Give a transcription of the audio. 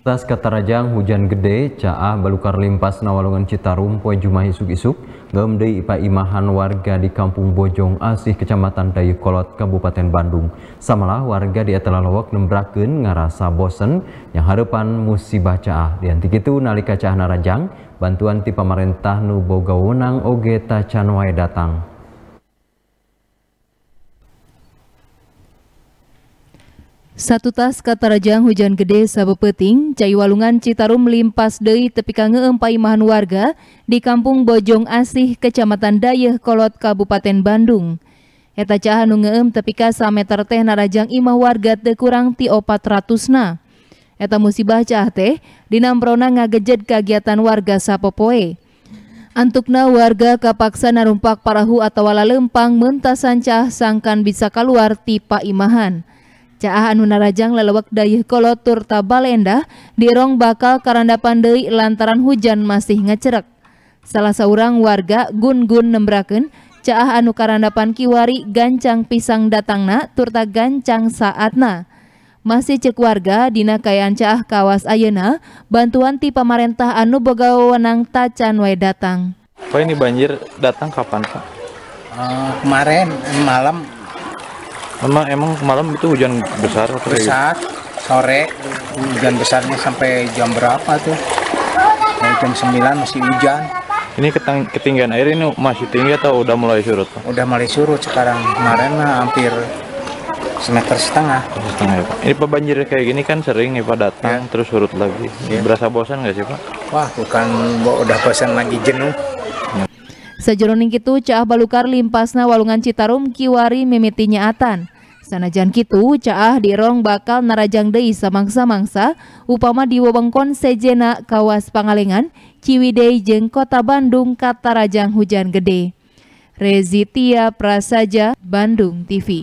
Tas Katarajang hujan gede, caah balukar limpas nawalungan Citarum, poe Jumah isuk-isuk, gemdei ipa imahan warga di kampung Bojong Asih, kecamatan Dayukolot Kabupaten Bandung. Samalah warga di Etelalowak nembraken ngarasa bosen yang harapan musibah caah. Dianti itu nalika caah narajang, bantuan ti pamarentah nu boga wenang oge tacan wae datang. Satu tas kata rajang hujan gede peting, cai walungan Citarum limpas deui tepi ka ngeempai mahan warga di kampung Bojong Asih, Kecamatan Dayeh, Kolot, Kabupaten Bandung. Eta caha nu tepi kasa meter teh narajang imah warga teu kurang ti 400 na. Eta musibah cah teh dinamprona ngagejed kegiatan warga sapopoe. Antukna warga kapaksa narumpak parahu wala lempang mentasan cah sangkan bisa keluar ti paimahan. imahan. Caah anu narajang lelewek dayih kolotur tabalenda dirong bakal karanda deui lantaran hujan masih ngecerek. Salah seorang warga gun-gun nembraken caah anu karandapan kiwari gancang pisang datangna turta gancang saatna. Masih cek warga dina kayaan caah kawas ayeuna bantuan ti pamarentah anu boga tacan we datang. Pak ini banjir datang kapan Pak? Uh, kemarin malam Emang emang malam itu hujan besar atau besar sore hujan besarnya sampai jam berapa tuh? nah, jam 9 masih hujan. Ini ketinggian air ini masih tinggi atau udah mulai surut? Pak? Udah mulai surut sekarang kemarin lah hampir semeter setengah. Setengah ya Ini Pak banjir kayak gini kan sering nih Pak datang ya. terus surut lagi. Ya. Berasa bosan nggak sih Pak? Wah bukan udah bosan lagi jenuh. Ya. Sejeroning kitu caah balukar limpasna walungan Citarum kiwari mimiti nyaatan. Sanajan kitu caah dirong bakal narajang dei samangsa-mangsa upama di wewengkon sejena kawas Pangalengan, Ciwidey jeng Kota Bandung katarajang hujan gede. Rezitia Prasaja, Bandung TV.